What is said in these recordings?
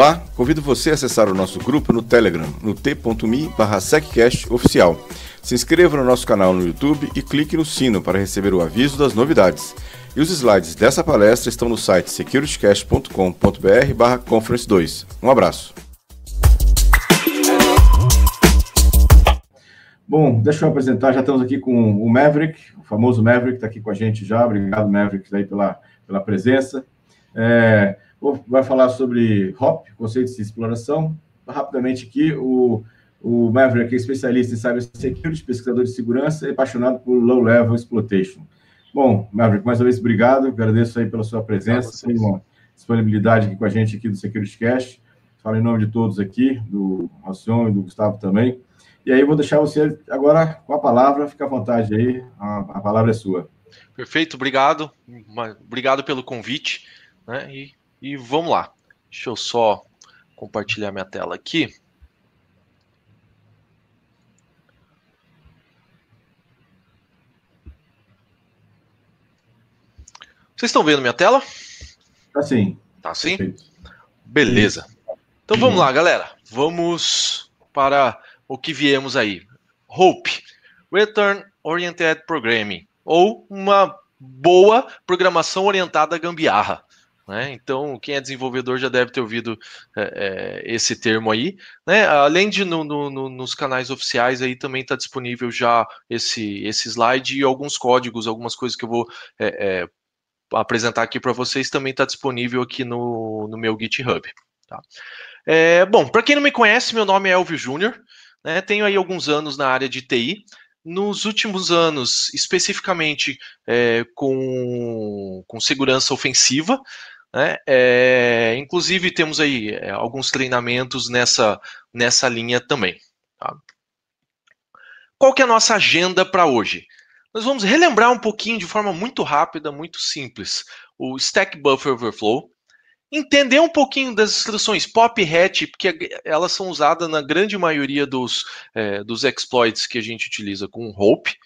Olá, convido você a acessar o nosso grupo no Telegram, no t.me oficial. Se inscreva no nosso canal no YouTube e clique no sino para receber o aviso das novidades. E os slides dessa palestra estão no site securitycast.com.br conference 2. Um abraço. Bom, deixa eu apresentar, já estamos aqui com o Maverick, o famoso Maverick está aqui com a gente já. Obrigado, Maverick, aí pela, pela presença. É, vai falar sobre HOP, conceitos de exploração. Rapidamente aqui, o, o Maverick é especialista em cybersecurity, pesquisador de segurança e apaixonado por low-level exploitation. Bom, Maverick, mais uma vez, obrigado. Agradeço aí pela sua presença, pela disponibilidade aqui com a gente aqui do Security Cash. Falo em nome de todos aqui, do Racion e do Gustavo também. E aí vou deixar você agora com a palavra, fica à vontade aí, a, a palavra é sua. Perfeito, obrigado. Obrigado pelo convite. Né? E e vamos lá. Deixa eu só compartilhar minha tela aqui. Vocês estão vendo minha tela? Tá sim. Tá sim? Perfeito. Beleza. Então vamos uhum. lá, galera. Vamos para o que viemos aí. Hope, Return Oriented Programming, ou uma boa programação orientada a gambiarra. Né? Então, quem é desenvolvedor já deve ter ouvido é, é, esse termo aí. Né? Além de no, no, no, nos canais oficiais, aí também está disponível já esse, esse slide e alguns códigos, algumas coisas que eu vou é, é apresentar aqui para vocês, também está disponível aqui no, no meu GitHub. Tá? É, bom, para quem não me conhece, meu nome é Elvio Júnior, né? tenho aí alguns anos na área de TI, nos últimos anos, especificamente é, com, com segurança ofensiva, né? É, inclusive, temos aí é, alguns treinamentos nessa, nessa linha também. Tá? Qual que é a nossa agenda para hoje? Nós vamos relembrar um pouquinho de forma muito rápida, muito simples, o Stack Buffer Overflow, entender um pouquinho das instruções pop hatch, porque elas são usadas na grande maioria dos, é, dos exploits que a gente utiliza com Hope,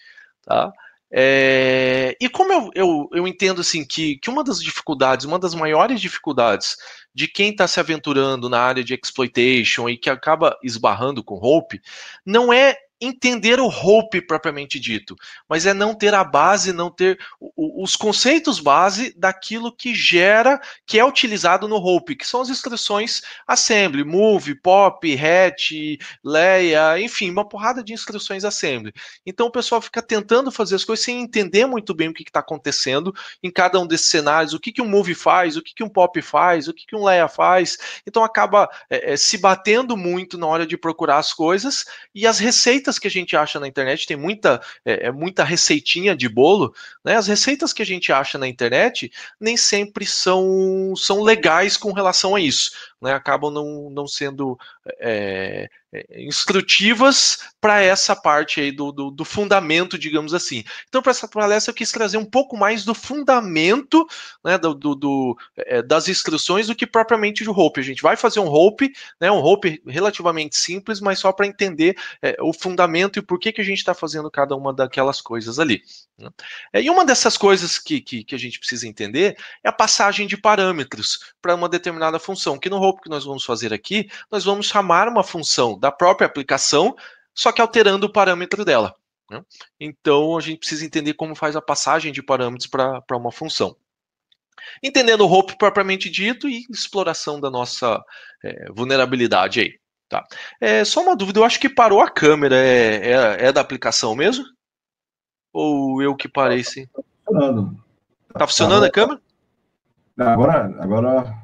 tá? É, e como eu, eu, eu entendo assim que, que uma das dificuldades, uma das maiores dificuldades de quem está se aventurando na área de exploitation e que acaba esbarrando com Hope, não é entender o hope propriamente dito, mas é não ter a base, não ter os conceitos base daquilo que gera, que é utilizado no hope, que são as instruções assembly, move, pop, hat, leia, enfim, uma porrada de instruções assembly. Então o pessoal fica tentando fazer as coisas sem entender muito bem o que está acontecendo em cada um desses cenários, o que, que um move faz, o que, que um pop faz, o que, que um leia faz. Então acaba é, é se batendo muito na hora de procurar as coisas e as receitas receitas que a gente acha na internet, tem muita, é, é, muita receitinha de bolo, né? As receitas que a gente acha na internet nem sempre são, são legais com relação a isso, né? Acabam não, não sendo. É, é, instrutivas para essa parte aí do, do, do, fundamento, digamos assim. Então, para essa palestra, eu quis trazer um pouco mais do fundamento né, do, do, do é, das instruções do que propriamente de rope. A gente vai fazer um rope, né, um rope relativamente simples, mas só para entender é, o fundamento e por que, que a gente está fazendo cada uma daquelas coisas ali. Né? É, e uma dessas coisas que, que, que a gente precisa entender é a passagem de parâmetros para uma determinada função, que no rope que nós vamos fazer aqui, nós vamos chamar uma função da própria aplicação, só que alterando o parâmetro dela. Né? Então, a gente precisa entender como faz a passagem de parâmetros para uma função. Entendendo o hope propriamente dito e exploração da nossa é, vulnerabilidade aí. Tá. É, só uma dúvida, eu acho que parou a câmera, é, é, é da aplicação mesmo? Ou eu que parei, sim? Tá funcionando. Tá funcionando agora, a câmera? Agora, agora,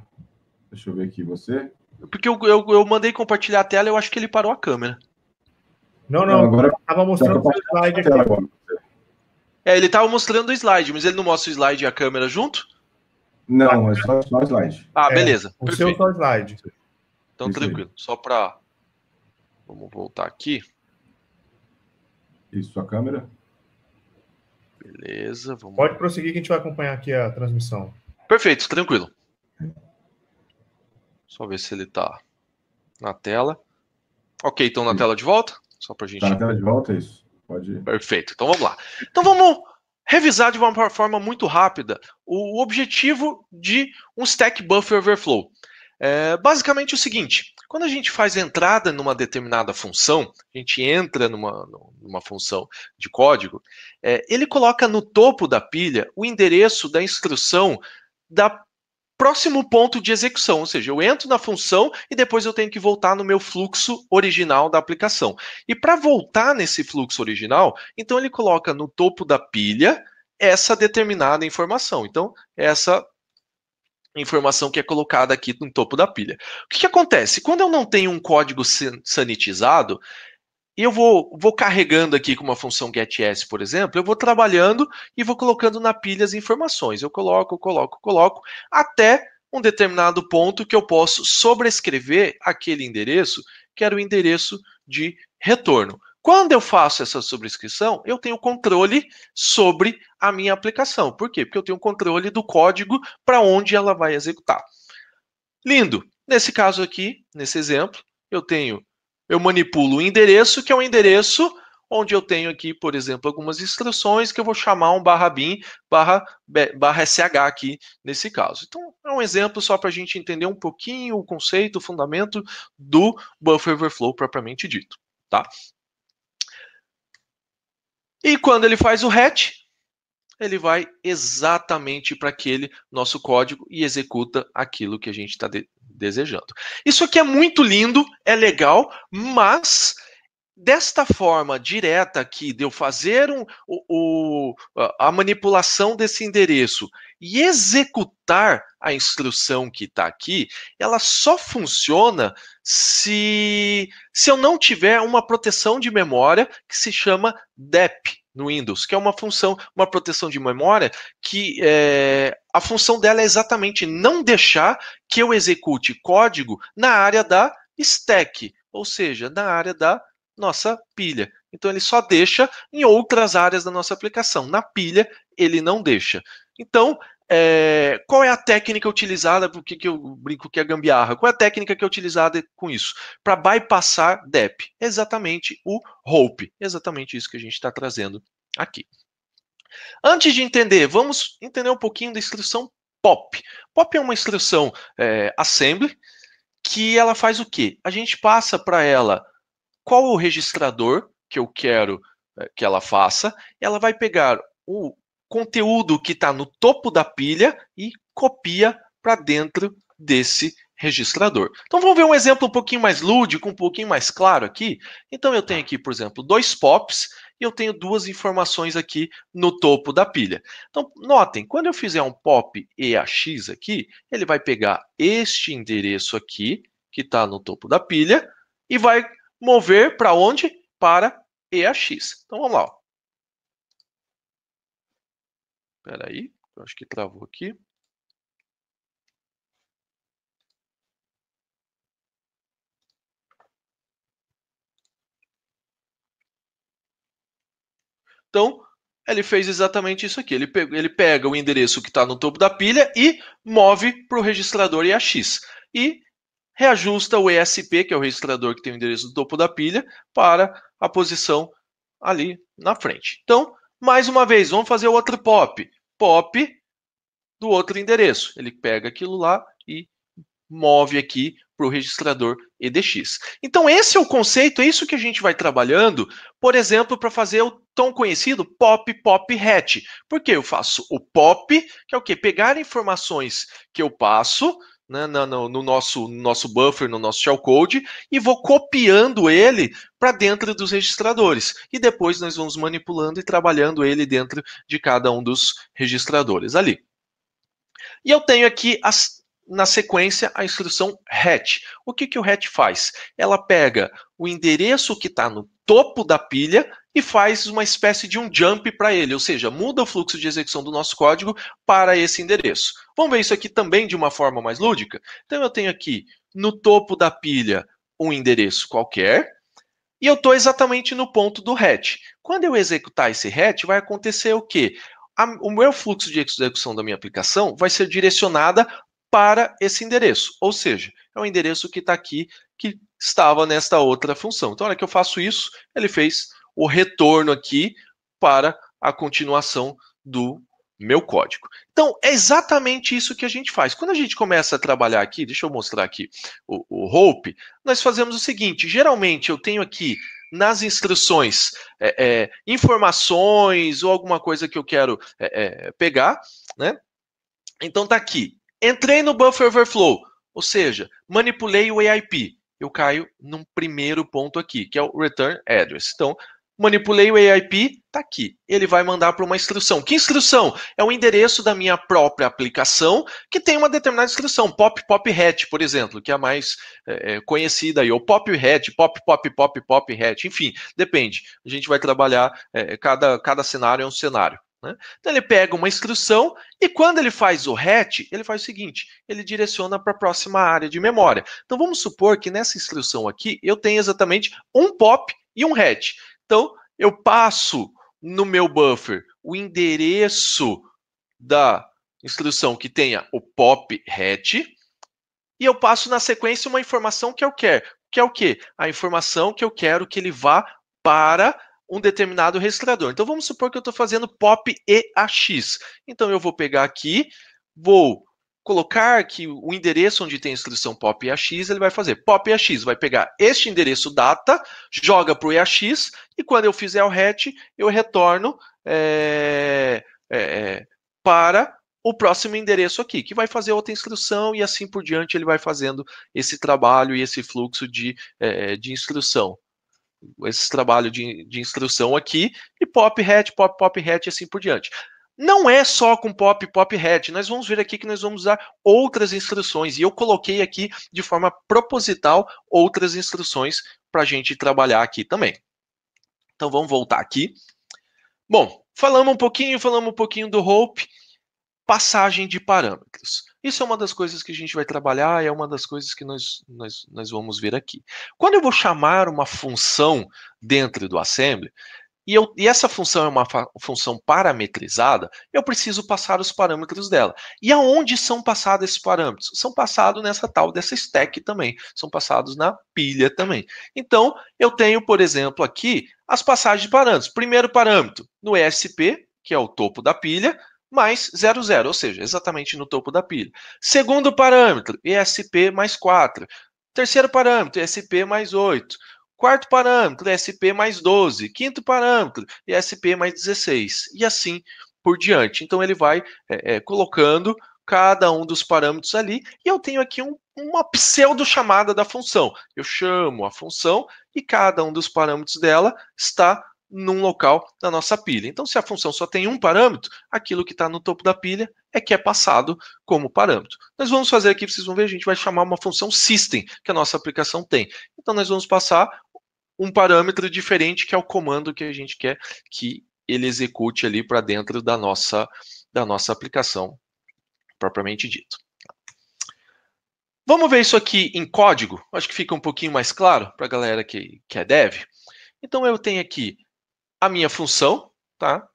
deixa eu ver aqui você. Porque eu, eu, eu mandei compartilhar a tela e eu acho que ele parou a câmera. Não, não, agora eu mostrando o slide aqui. Agora. É, ele estava mostrando o slide, mas ele não mostra o slide e a câmera junto? Não, é só, só o slide. Ah, é, beleza. É, o perfeito. seu só slide. Então, Isso tranquilo. Aí. Só para... Vamos voltar aqui. Isso, a câmera. Beleza, vamos... Pode prosseguir que a gente vai acompanhar aqui a transmissão. Perfeito, tranquilo. Só ver se ele está na tela. Ok, então na Sim. tela de volta. Só para gente. Tá na tela de volta, é isso. Pode ir. Perfeito. Então vamos lá. Então vamos revisar de uma forma muito rápida o objetivo de um stack buffer overflow. É basicamente o seguinte: quando a gente faz entrada numa determinada função, a gente entra numa, numa função de código, é, ele coloca no topo da pilha o endereço da instrução da próximo ponto de execução, ou seja, eu entro na função e depois eu tenho que voltar no meu fluxo original da aplicação. E para voltar nesse fluxo original, então ele coloca no topo da pilha essa determinada informação. Então, essa informação que é colocada aqui no topo da pilha. O que, que acontece? Quando eu não tenho um código sanitizado, e eu vou, vou carregando aqui com uma função getS, por exemplo, eu vou trabalhando e vou colocando na pilha as informações. Eu coloco, coloco, coloco, até um determinado ponto que eu posso sobrescrever aquele endereço, que era o endereço de retorno. Quando eu faço essa subscrição, eu tenho controle sobre a minha aplicação. Por quê? Porque eu tenho controle do código para onde ela vai executar. Lindo. Nesse caso aqui, nesse exemplo, eu tenho eu manipulo o endereço, que é o um endereço onde eu tenho aqui, por exemplo, algumas instruções que eu vou chamar um barra bin, barra, barra sh aqui nesse caso. Então, é um exemplo só para a gente entender um pouquinho o conceito, o fundamento do buffer overflow propriamente dito. Tá? E quando ele faz o hatch, ele vai exatamente para aquele nosso código e executa aquilo que a gente está desejando. Isso aqui é muito lindo, é legal, mas desta forma direta aqui de eu fazer um, o, o, a manipulação desse endereço e executar a instrução que está aqui, ela só funciona se, se eu não tiver uma proteção de memória que se chama DEP no Windows, que é uma função, uma proteção de memória que é, a função dela é exatamente não deixar que eu execute código na área da stack, ou seja, na área da nossa pilha. Então ele só deixa em outras áreas da nossa aplicação. Na pilha ele não deixa. Então é, qual é a técnica utilizada? Por que, que eu brinco que é gambiarra? Qual é a técnica que é utilizada com isso? Para bypassar DEP. Exatamente o hope. Exatamente isso que a gente está trazendo aqui. Antes de entender, vamos entender um pouquinho da instrução POP. POP é uma instrução é, assembly que ela faz o quê? A gente passa para ela qual o registrador que eu quero é, que ela faça, ela vai pegar o conteúdo que está no topo da pilha e copia para dentro desse registrador. Então vamos ver um exemplo um pouquinho mais lúdico, um pouquinho mais claro aqui. Então eu tenho aqui, por exemplo, dois pops e eu tenho duas informações aqui no topo da pilha. Então, notem, quando eu fizer um pop EAX aqui, ele vai pegar este endereço aqui, que está no topo da pilha, e vai mover para onde? Para EAX. Então, vamos lá. Espera aí, acho que travou aqui. Então, ele fez exatamente isso aqui. Ele, pe ele pega o endereço que está no topo da pilha e move para o registrador EAX. E reajusta o ESP, que é o registrador que tem o endereço no topo da pilha, para a posição ali na frente. Então, mais uma vez, vamos fazer outro pop. Pop do outro endereço. Ele pega aquilo lá move aqui para o registrador EDX. Então, esse é o conceito, é isso que a gente vai trabalhando, por exemplo, para fazer o tão conhecido pop, pop, hat. Porque eu faço o pop, que é o quê? Pegar informações que eu passo né, no, no, nosso, nosso buffer, no nosso shellcode, e vou copiando ele para dentro dos registradores. E depois nós vamos manipulando e trabalhando ele dentro de cada um dos registradores ali. E eu tenho aqui as na sequência, a instrução RET. O que, que o RET faz? Ela pega o endereço que está no topo da pilha e faz uma espécie de um jump para ele, ou seja, muda o fluxo de execução do nosso código para esse endereço. Vamos ver isso aqui também de uma forma mais lúdica? Então, eu tenho aqui no topo da pilha um endereço qualquer e eu estou exatamente no ponto do RET. Quando eu executar esse RET, vai acontecer o quê? o meu fluxo de execução da minha aplicação vai ser direcionada para esse endereço, ou seja, é um endereço que está aqui, que estava nesta outra função. Então, na hora que eu faço isso, ele fez o retorno aqui para a continuação do meu código. Então, é exatamente isso que a gente faz. Quando a gente começa a trabalhar aqui, deixa eu mostrar aqui o, o Hope, nós fazemos o seguinte, geralmente eu tenho aqui nas instruções é, é, informações ou alguma coisa que eu quero é, é pegar, né? Então, tá aqui, Entrei no Buffer Overflow, ou seja, manipulei o AIP. Eu caio num primeiro ponto aqui, que é o Return Address. Então, manipulei o AIP, está aqui. Ele vai mandar para uma instrução. Que instrução? É o endereço da minha própria aplicação que tem uma determinada instrução, pop, pop, hat, por exemplo, que é a mais é, é, conhecida aí, ou pop, hat, pop, pop, pop, pop, hat, enfim, depende. A gente vai trabalhar, é, cada, cada cenário é um cenário. Né? Então ele pega uma instrução e quando ele faz o RET, ele faz o seguinte: ele direciona para a próxima área de memória. Então vamos supor que nessa instrução aqui eu tenho exatamente um pop e um RET. Então eu passo no meu buffer o endereço da instrução que tenha o pop RET e eu passo na sequência uma informação que eu quero, que é o quê? A informação que eu quero que ele vá para um determinado registrador. Então vamos supor que eu estou fazendo POP e AX. Então eu vou pegar aqui, vou colocar que o endereço onde tem a instrução pop eax, ele vai fazer pop eax, vai pegar este endereço data, joga para o eax, e quando eu fizer o ret, eu retorno é, é, para o próximo endereço aqui, que vai fazer outra instrução e assim por diante ele vai fazendo esse trabalho e esse fluxo de, é, de instrução esse trabalho de, de instrução aqui, e pop hat, pop, pop hat e assim por diante. Não é só com pop, pop hat, nós vamos ver aqui que nós vamos usar outras instruções, e eu coloquei aqui de forma proposital outras instruções para a gente trabalhar aqui também. Então vamos voltar aqui. Bom, falamos um pouquinho, falamos um pouquinho do Hope, passagem de parâmetros. Isso é uma das coisas que a gente vai trabalhar e é uma das coisas que nós, nós, nós vamos ver aqui. Quando eu vou chamar uma função dentro do assembly, e, eu, e, essa função é uma função parametrizada, eu preciso passar os parâmetros dela. E aonde são passados esses parâmetros? São passados nessa tal dessa stack também, são passados na pilha também. Então, eu tenho, por exemplo, aqui as passagens de parâmetros. Primeiro parâmetro no ESP, que é o topo da pilha, mais 0,0, ou seja, exatamente no topo da pilha. Segundo parâmetro, ESP mais 4. Terceiro parâmetro, ESP mais 8. Quarto parâmetro, ESP mais 12. Quinto parâmetro, ESP mais 16. E assim por diante. Então, ele vai é, é, colocando cada um dos parâmetros ali, e eu tenho aqui um, uma pseudo chamada da função. Eu chamo a função e cada um dos parâmetros dela está num local da nossa pilha. Então, se a função só tem um parâmetro, aquilo que está no topo da pilha é que é passado como parâmetro. Nós vamos fazer aqui, vocês vão ver, a gente vai chamar uma função system que a nossa aplicação tem. Então, nós vamos passar um parâmetro diferente que é o comando que a gente quer que ele execute ali para dentro da nossa, da nossa aplicação, propriamente dito. Vamos ver isso aqui em código? Acho que fica um pouquinho mais claro para a galera que, que é dev. Então, eu tenho aqui a minha função, tá?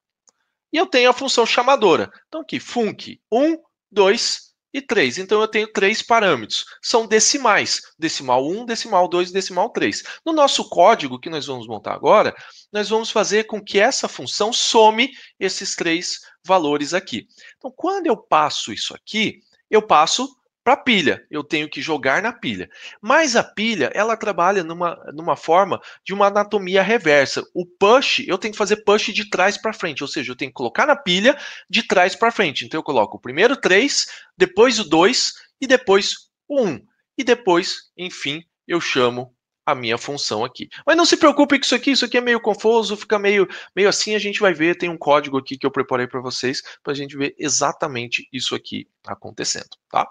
E eu tenho a função chamadora. Então aqui, func 1, 2 e 3. Então eu tenho três parâmetros. São decimais, decimal 1, decimal 2 decimal 3. No nosso código que nós vamos montar agora, nós vamos fazer com que essa função some esses três valores aqui. Então quando eu passo isso aqui, eu passo para pilha. Eu tenho que jogar na pilha. Mas a pilha, ela trabalha numa, numa forma de uma anatomia reversa. O push, eu tenho que fazer push de trás para frente, ou seja, eu tenho que colocar na pilha de trás para frente. Então eu coloco o primeiro 3, depois o 2 e depois o 1. Um. E depois, enfim, eu chamo a minha função aqui. Mas não se preocupe com isso aqui, isso aqui é meio confuso, fica meio, meio assim, a gente vai ver, tem um código aqui que eu preparei para vocês, para a gente ver exatamente isso aqui acontecendo, tá?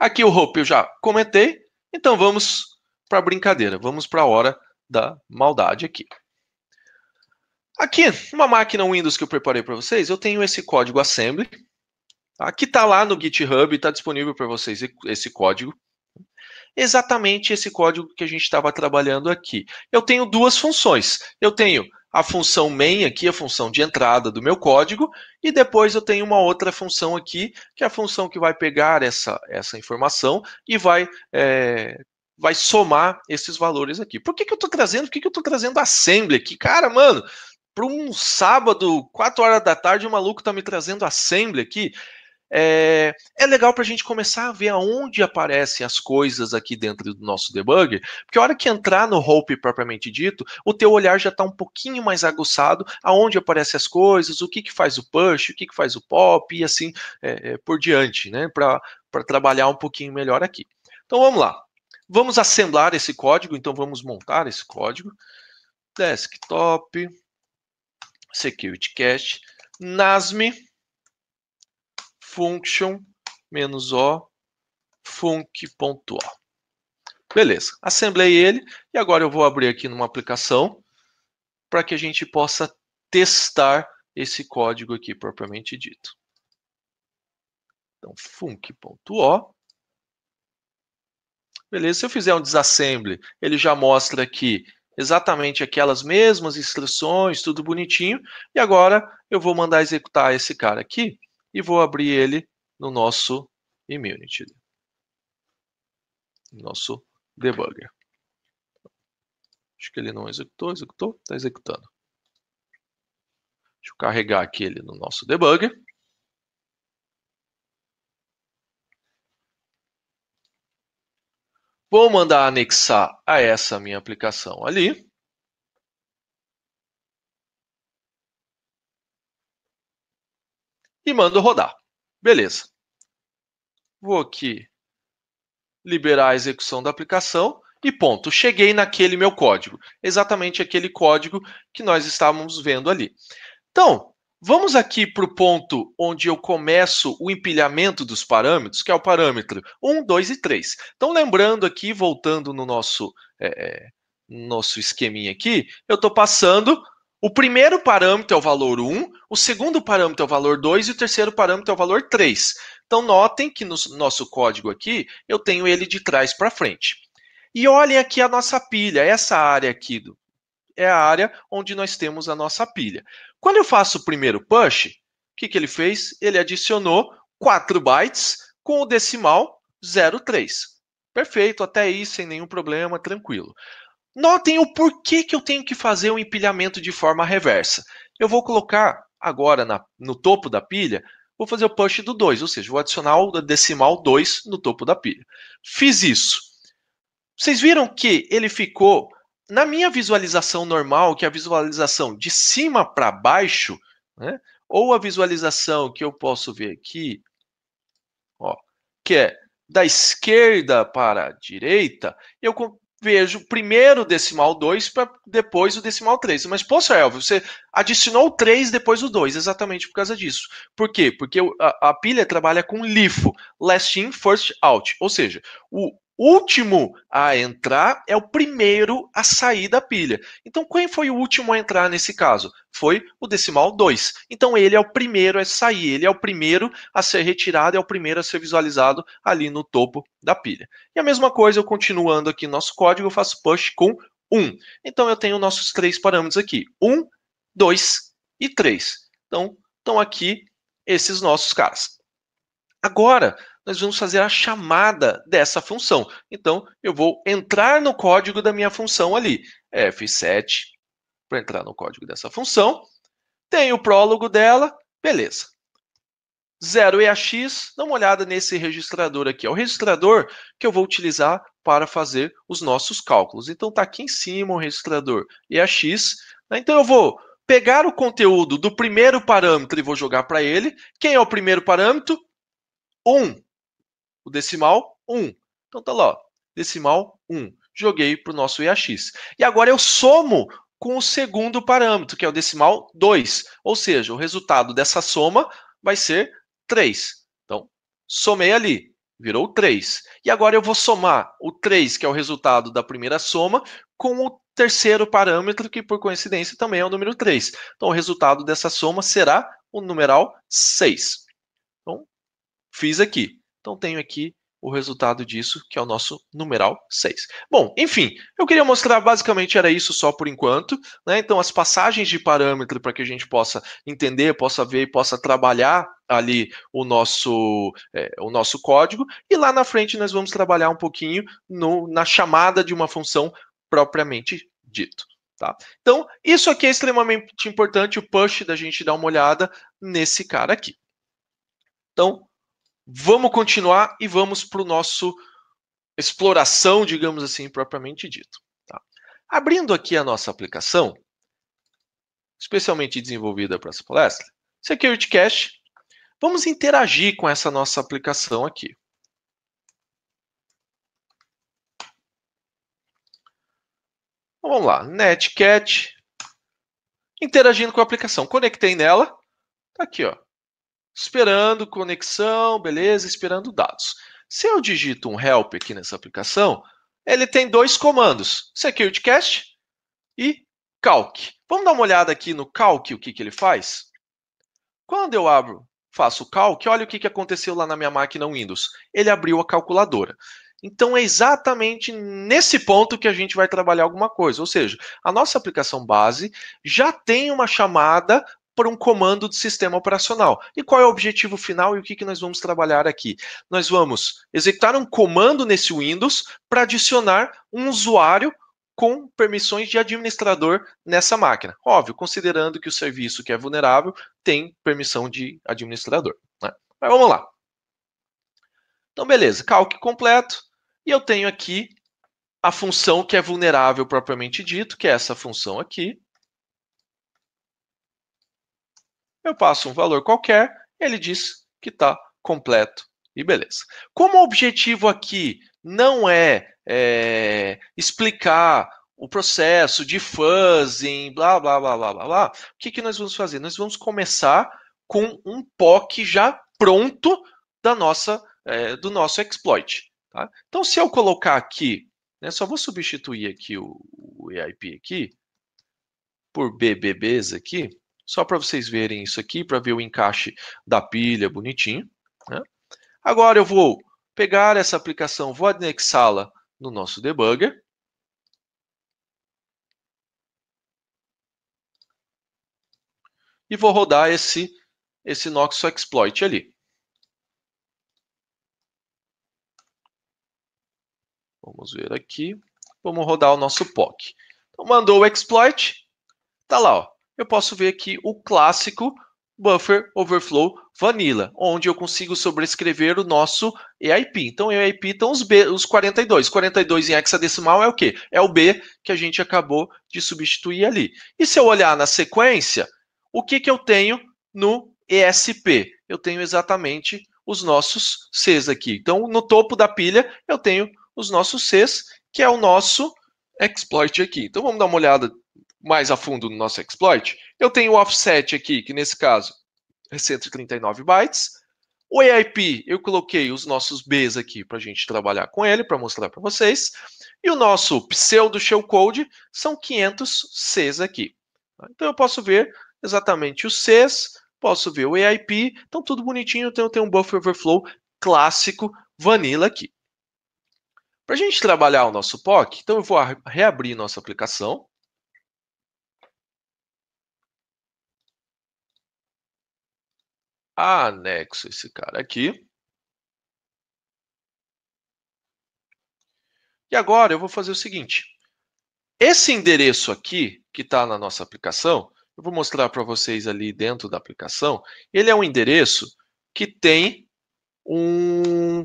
Aqui o hope eu já comentei, então vamos para a brincadeira, vamos para a hora da maldade aqui. Aqui, uma máquina Windows que eu preparei para vocês, eu tenho esse código assembly, tá? que está lá no GitHub, está disponível para vocês esse código. Exatamente esse código que a gente estava trabalhando aqui. Eu tenho duas funções. Eu tenho a função main aqui, a função de entrada do meu código, e depois eu tenho uma outra função aqui, que é a função que vai pegar essa, essa informação e vai, é, vai somar esses valores aqui. Por que, que eu estou trazendo? Por que, que eu estou trazendo assembly aqui? Cara, mano, para um sábado, 4 horas da tarde, o maluco está me trazendo assembly aqui é, é legal para a gente começar a ver aonde aparecem as coisas aqui dentro do nosso debugger, porque a hora que entrar no Hope propriamente dito, o teu olhar já está um pouquinho mais aguçado, aonde aparecem as coisas, o que, que faz o push, o que, que faz o pop e assim é, é, por diante, né? Para trabalhar um pouquinho melhor aqui. Então vamos lá. Vamos assemblar esse código, então vamos montar esse código. Desktop, security cache, NASM function menos o func.o. Beleza, assemblei ele e agora eu vou abrir aqui numa aplicação para que a gente possa testar esse código aqui propriamente dito. Então, func.o. Beleza, se eu fizer um disassembly, ele já mostra aqui exatamente aquelas mesmas instruções, tudo bonitinho. E agora eu vou mandar executar esse cara aqui e vou abrir ele no nosso immunity, nosso debugger. Acho que ele não executou, executou, está executando. Deixa eu carregar aqui ele no nosso debugger. Vou mandar anexar a essa minha aplicação ali. e mando rodar. Beleza. Vou aqui liberar a execução da aplicação e ponto. Cheguei naquele meu código, exatamente aquele código que nós estávamos vendo ali. Então, vamos aqui para o ponto onde eu começo o empilhamento dos parâmetros, que é o parâmetro 1, 2 e 3. Então, lembrando aqui, voltando no nosso, é, é nosso esqueminha aqui, eu estou passando o primeiro parâmetro é o valor 1, o segundo parâmetro é o valor 2 e o terceiro parâmetro é o valor 3. Então, notem que no nosso código aqui, eu tenho ele de trás para frente. E olhem aqui a nossa pilha, essa área aqui do, é a área onde nós temos a nossa pilha. Quando eu faço o primeiro push, o que, que ele fez? Ele adicionou 4 bytes com o decimal 03. Perfeito, até aí sem nenhum problema, tranquilo. Notem o porquê que eu tenho que fazer o um empilhamento de forma reversa. Eu vou colocar agora na, no topo da pilha, vou fazer o push do 2, ou seja, vou adicionar o decimal 2 no topo da pilha. Fiz isso. Vocês viram que ele ficou, na minha visualização normal, que é a visualização de cima para baixo, né? ou a visualização que eu posso ver aqui, ó, que é da esquerda para a direita, eu vejo primeiro o decimal 2 para depois o decimal 3. Mas, poxa, Elvio, você adicionou o 3 depois o 2, exatamente por causa disso. Por quê? Porque a, a pilha trabalha com LIFO, Last In, First Out. Ou seja, o último a entrar é o primeiro a sair da pilha. Então, quem foi o último a entrar nesse caso? Foi o decimal 2. Então, ele é o primeiro a sair, ele é o primeiro a ser retirado, é o primeiro a ser visualizado ali no topo da pilha. E a mesma coisa, eu continuando aqui nosso código, eu faço push com 1. Um. Então, eu tenho nossos três parâmetros aqui: 1, 2 e 3. Então, estão aqui esses nossos caras. Agora, nós vamos fazer a chamada dessa função. Então, eu vou entrar no código da minha função ali. F7 para entrar no código dessa função. Tem o prólogo dela, beleza. 0EAX, é dá uma olhada nesse registrador aqui. É o registrador que eu vou utilizar para fazer os nossos cálculos. Então, está aqui em cima o registrador EAX. Né? Então, eu vou pegar o conteúdo do primeiro parâmetro e vou jogar para ele. Quem é o primeiro parâmetro? 1. Um o decimal 1. Então tá lá, ó, decimal 1. Joguei para o nosso IAX. E agora eu somo com o segundo parâmetro, que é o decimal 2. Ou seja, o resultado dessa soma vai ser 3. Então, somei ali, virou 3. E agora eu vou somar o 3, que é o resultado da primeira soma, com o terceiro parâmetro, que por coincidência também é o número 3. Então, o resultado dessa soma será o numeral 6. Então, fiz aqui. Então tenho aqui o resultado disso, que é o nosso numeral 6. Bom, enfim, eu queria mostrar basicamente era isso só por enquanto, né? Então as passagens de parâmetro para que a gente possa entender, possa ver e possa trabalhar ali o nosso, é, o nosso código, e lá na frente nós vamos trabalhar um pouquinho no, na chamada de uma função propriamente dito. Tá? Então, isso aqui é extremamente importante, o push da gente dar uma olhada nesse cara aqui. Então, Vamos continuar e vamos para o nosso exploração, digamos assim, propriamente dito. Tá? Abrindo aqui a nossa aplicação, especialmente desenvolvida para essa palestra, Security Cache, vamos interagir com essa nossa aplicação aqui. Então, vamos lá, netcat, interagindo com a aplicação. Conectei nela, tá aqui, ó esperando conexão, beleza, esperando dados. Se eu digito um help aqui nessa aplicação, ele tem dois comandos, securitecast e calc. Vamos dar uma olhada aqui no calc, o que, que ele faz? Quando eu abro, faço o calc, olha o que, que aconteceu lá na minha máquina Windows. Ele abriu a calculadora. Então é exatamente nesse ponto que a gente vai trabalhar alguma coisa. Ou seja, a nossa aplicação base já tem uma chamada para um comando do sistema operacional. E qual é o objetivo final e o que, que nós vamos trabalhar aqui? Nós vamos executar um comando nesse Windows para adicionar um usuário com permissões de administrador nessa máquina. Óbvio, considerando que o serviço que é vulnerável tem permissão de administrador. Né? Mas vamos lá. Então, beleza, calque completo. E eu tenho aqui a função que é vulnerável propriamente dito, que é essa função aqui. eu passo um valor qualquer, ele diz que está completo e beleza. Como o objetivo aqui não é, é explicar o processo de fuzzing, blá, blá, blá, blá, blá, blá, o que, que nós vamos fazer? Nós vamos começar com um POC já pronto da nossa, é, do nosso exploit. Tá? Então, se eu colocar aqui, né, só vou substituir aqui o, o EIP aqui por BBBs aqui, só para vocês verem isso aqui, para ver o encaixe da pilha bonitinho. Né? Agora eu vou pegar essa aplicação, vou anexá-la no nosso debugger. E vou rodar esse, esse Noxo Exploit ali. Vamos ver aqui. Vamos rodar o nosso POC. Então, mandou o exploit. Está lá. Ó eu posso ver aqui o clássico Buffer Overflow Vanilla, onde eu consigo sobrescrever o nosso EIP. Então, EIP estão tá os, B, os 42. 42 em hexadecimal é o quê? É o B que a gente acabou de substituir ali. E se eu olhar na sequência, o que, que eu tenho no ESP? Eu tenho exatamente os nossos Cs aqui. Então, no topo da pilha, eu tenho os nossos Cs, que é o nosso exploit aqui. Então, vamos dar uma olhada mais a fundo no nosso exploit, eu tenho o offset aqui, que nesse caso é 139 bytes. O EIP, eu coloquei os nossos Bs aqui para a gente trabalhar com ele, para mostrar para vocês. E o nosso pseudo shellcode são 500 Cs aqui. Então eu posso ver exatamente os Cs, posso ver o EIP, então tudo bonitinho, então eu tenho um buffer overflow clássico vanilla aqui. Para a gente trabalhar o nosso POC, então eu vou reabrir nossa aplicação. anexo esse cara aqui. E agora eu vou fazer o seguinte. Esse endereço aqui, que está na nossa aplicação, eu vou mostrar para vocês ali dentro da aplicação, ele é um endereço que tem um,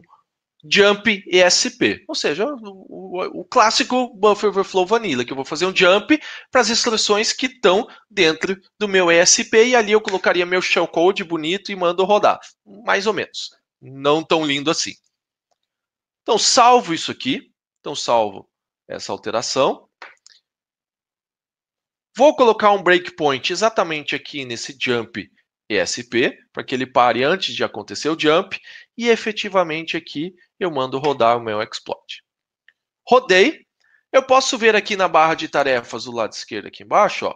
jump ESP, ou seja, o, o, o, clássico buffer overflow vanilla, que eu vou fazer um jump para as instruções que estão dentro do meu ESP e ali eu colocaria meu shellcode bonito e mando rodar, mais ou menos. Não tão lindo assim. Então salvo isso aqui, então salvo essa alteração. Vou colocar um breakpoint exatamente aqui nesse jump ESP, para que ele pare antes de acontecer o jump, e efetivamente aqui eu mando rodar o meu exploit. Rodei, eu posso ver aqui na barra de tarefas do lado esquerdo aqui embaixo, ó,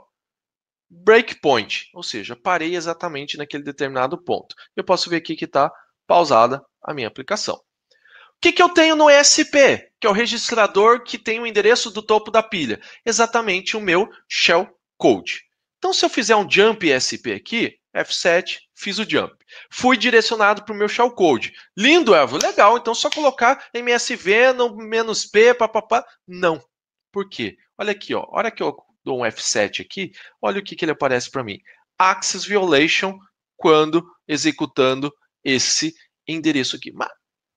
breakpoint, ou seja, parei exatamente naquele determinado ponto. Eu posso ver aqui que está pausada a minha aplicação. O que, que eu tenho no ESP, que é o registrador que tem o endereço do topo da pilha? Exatamente o meu shell code. Então, se eu fizer um jump ESP aqui, F7, fiz o jump. Fui direcionado para o meu shellcode. Lindo, Elvo, legal. Então só colocar MSV, não, menos P, papapá. Não. Por quê? Olha aqui, ó. A hora que eu dou um F7 aqui, olha o que, que ele aparece para mim. Access violation quando executando esse endereço aqui. Mas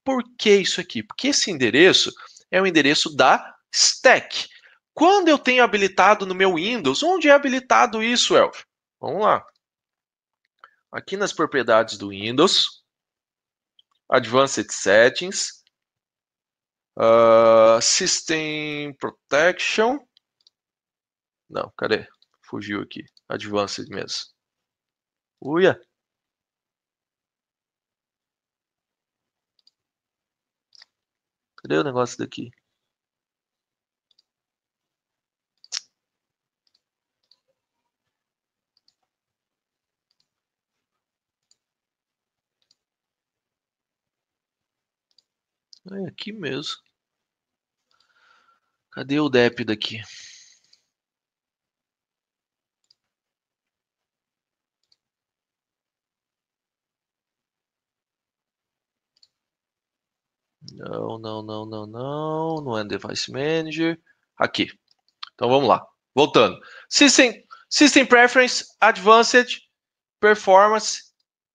por que isso aqui? Porque esse endereço é o endereço da stack. Quando eu tenho habilitado no meu Windows, onde é habilitado isso, Elvio? Vamos lá aqui nas propriedades do Windows, Advanced Settings, uh, System Protection, não, cadê? Fugiu aqui, Advanced mesmo. Uia! Cadê o negócio daqui? É aqui mesmo. Cadê o DEP daqui? Não, não, não, não, não. Não é Device Manager. Aqui. Então vamos lá. Voltando. System, System Preference, Advanced, Performance,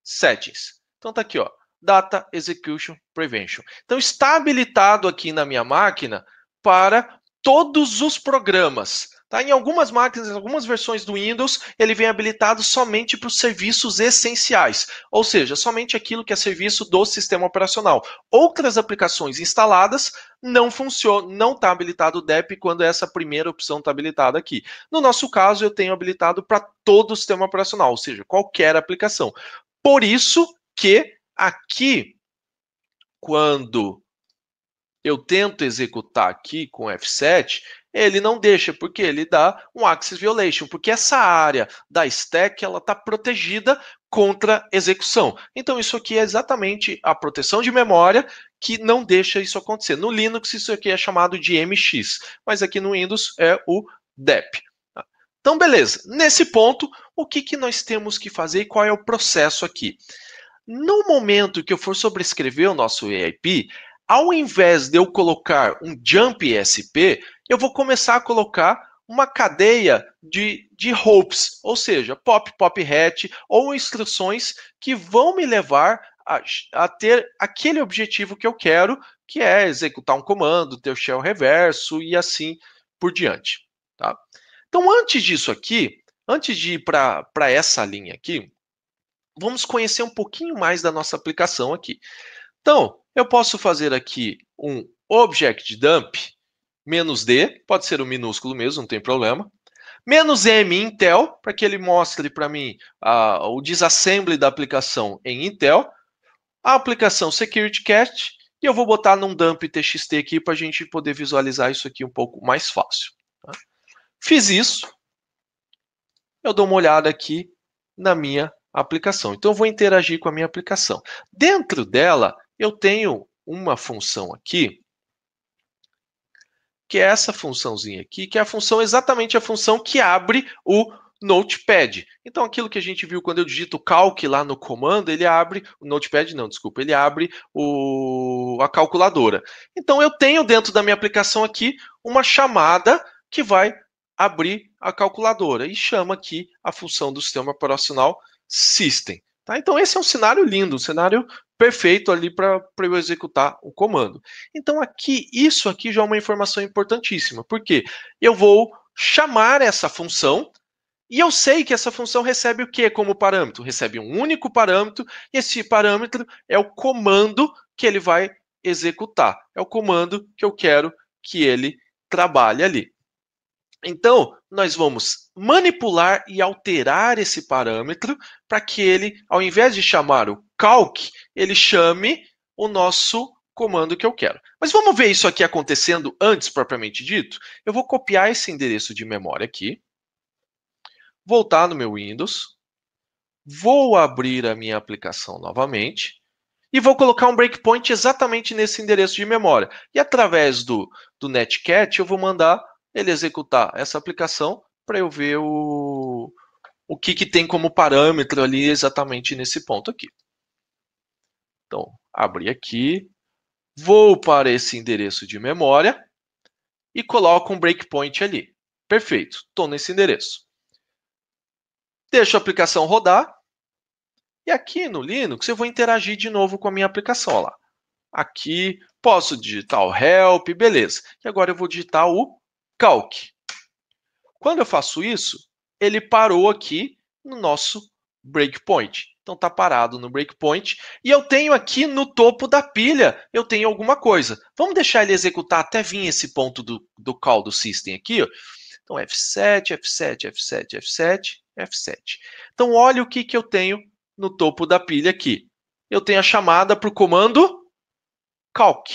Settings. Então tá aqui, ó. Data Execution Prevention. Então, está habilitado aqui na minha máquina para todos os programas. Tá? Em algumas máquinas, em algumas versões do Windows, ele vem habilitado somente para os serviços essenciais, ou seja, somente aquilo que é serviço do sistema operacional. Outras aplicações instaladas não funcionam, não está habilitado o DEP quando essa primeira opção está habilitada aqui. No nosso caso, eu tenho habilitado para todo o sistema operacional, ou seja, qualquer aplicação. Por isso que Aqui, quando eu tento executar aqui com F7, ele não deixa, porque ele dá um axis violation, porque essa área da stack ela está protegida contra execução. Então isso aqui é exatamente a proteção de memória que não deixa isso acontecer. No Linux isso aqui é chamado de MX, mas aqui no Windows é o DEP. Então beleza, nesse ponto, o que, que nós temos que fazer e qual é o processo aqui? No momento que eu for sobrescrever o nosso EIP, ao invés de eu colocar um jump SP, eu vou começar a colocar uma cadeia de, de hopes, ou seja, pop, pop hat, ou instruções que vão me levar a, a ter aquele objetivo que eu quero, que é executar um comando, ter o shell reverso e assim por diante. Tá? Então, antes disso aqui, antes de ir para essa linha aqui, vamos conhecer um pouquinho mais da nossa aplicação aqui. Então, eu posso fazer aqui um object dump menos D, pode ser um minúsculo mesmo, não tem problema. Menos M Intel, para que ele mostre para mim uh, o desassemble da aplicação em Intel. A aplicação Security Cast e eu vou botar num dump txt aqui para a gente poder visualizar isso aqui um pouco mais fácil. Tá? Fiz isso. Eu dou uma olhada aqui na minha aplicação. Então, eu vou interagir com a minha aplicação. Dentro dela, eu tenho uma função aqui, que é essa funçãozinha aqui, que é a função exatamente a função que abre o Notepad. Então, aquilo que a gente viu quando eu digito calc lá no comando, ele abre o Notepad, não, desculpa, ele abre o, a calculadora. Então, eu tenho dentro da minha aplicação aqui uma chamada que vai abrir a calculadora e chama aqui a função do sistema operacional System. Tá? Então, esse é um cenário lindo, um cenário perfeito ali para eu executar o comando. Então, aqui, isso aqui já é uma informação importantíssima, porque eu vou chamar essa função e eu sei que essa função recebe o que como parâmetro? Recebe um único parâmetro, e esse parâmetro é o comando que ele vai executar. É o comando que eu quero que ele trabalhe ali. Então, nós vamos manipular e alterar esse parâmetro para que ele, ao invés de chamar o calc, ele chame o nosso comando que eu quero. Mas vamos ver isso aqui acontecendo antes propriamente dito? Eu vou copiar esse endereço de memória aqui, voltar no meu Windows, vou abrir a minha aplicação novamente e vou colocar um breakpoint exatamente nesse endereço de memória. E através do, do Netcat eu vou mandar ele executar essa aplicação para eu ver o, o que, que tem como parâmetro ali exatamente nesse ponto aqui. Então, abri aqui, vou para esse endereço de memória e coloco um breakpoint ali. Perfeito, estou nesse endereço. Deixo a aplicação rodar. E aqui no Linux eu vou interagir de novo com a minha aplicação. lá. Aqui posso digitar o help, beleza. E agora eu vou digitar o calc. Quando eu faço isso, ele parou aqui no nosso breakpoint. Então está parado no breakpoint. E eu tenho aqui no topo da pilha, eu tenho alguma coisa. Vamos deixar ele executar até vir esse ponto do, do call do system aqui. Ó. Então F7, F7, F7, F7, F7. Então olha o que, que eu tenho no topo da pilha aqui. Eu tenho a chamada para o comando calc.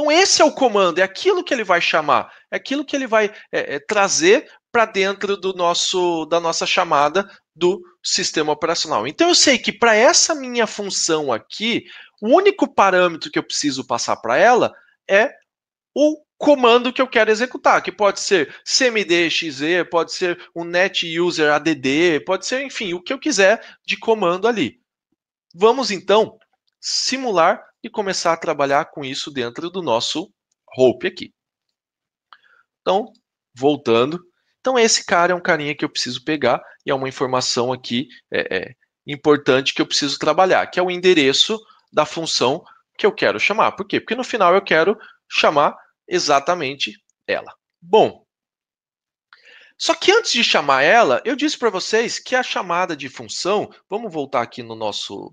Então, esse é o comando, é aquilo que ele vai chamar, é aquilo que ele vai é, é, trazer para dentro do nosso da nossa chamada do sistema operacional. Então eu sei que para essa minha função aqui, o único parâmetro que eu preciso passar para ela é o comando que eu quero executar, que pode ser cmdxe, pode ser um net user add, pode ser, enfim, o que eu quiser de comando ali. Vamos então simular e começar a trabalhar com isso dentro do nosso rope aqui. Então, voltando. Então, esse cara é um carinha que eu preciso pegar e é uma informação aqui é, é, importante que eu preciso trabalhar, que é o endereço da função que eu quero chamar. Por quê? Porque no final eu quero chamar exatamente ela. Bom, só que antes de chamar ela, eu disse para vocês que a chamada de função, vamos voltar aqui no nosso